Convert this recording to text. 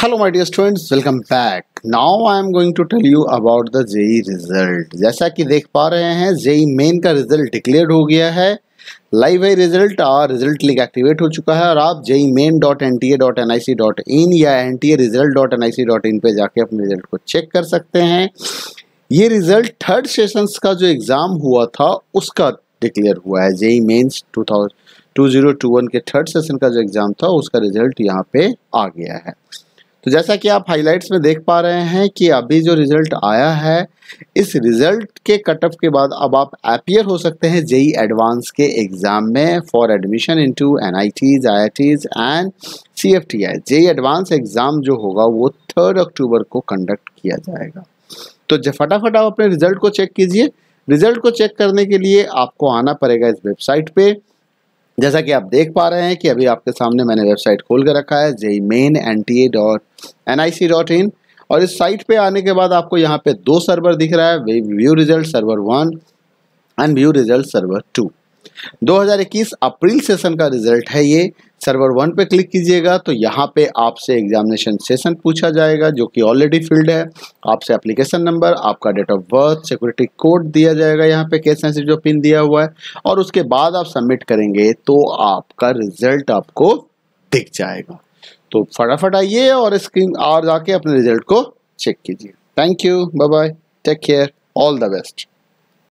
hello my dear students welcome back now I am going to tell you about the JEE result जैसा कि देख पा रहे हैं जेई मेन e का रिजल्ट डिक्लेयर हो गया है लाइव है रिजल्ट और रिजल्ट लिंक एक्टिवेट हो चुका है और आप JEE main dot N T A dot N I C dot in या N T A result dot N I C dot in पर जाके अपने रिजल्ट को चेक कर सकते हैं ये रिजल्ट थर्ड सेशन का जो एग्ज़ाम हुआ था उसका डिक्लेयर हुआ है JEE mains two thousand two zero two one के थर्ड सेशन का जो एग्ज़ाम था उसका रिजल्ट यहाँ पे आ गया है तो जैसा कि आप हाइलाइट्स में देख पा रहे हैं कि अभी जो रिज़ल्ट आया है इस रिज़ल्ट के कट ऑफ के बाद अब आप अपियर हो सकते हैं जेई एडवांस के एग्ज़ाम में for admission into NITs IITs and CFTI JEE advance exam जो होगा वो थर्ड अक्टूबर को कंडक्ट किया जाएगा तो फटाफट आप अपने रिज़ल्ट को चेक कीजिए रिज़ल्ट को चेक करने के लिए आपको आना पड़ेगा इस वेबसाइट पर जैसा कि आप देख पा रहे हैं कि अभी आपके सामने मैंने वेबसाइट खोल कर रखा है J main N T A dot N I C dot in और इस साइट पे आने के बाद आपको यहाँ पे दो सर्वर दिख रहा है view result server one and view result server two 2021 April session का रिजल्ट है ये सर्वर वन पे क्लिक कीजिएगा तो यहाँ पे आपसे एग्जामिनेशन सेशन पूछा जाएगा जो कि ऑलरेडी फिल्ड है आपसे एप्लीकेशन नंबर आपका date of birth security code दिया जाएगा यहाँ पे केस सेंसिटिव जो पिन दिया हुआ है और उसके बाद आप सबमिट करेंगे तो आपका रिजल्ट आपको दिख जाएगा तो फटाफट आइए और स्क्रीन और जाके अपने रिजल्ट को चेक कीजिए thank you bye bye take care all the best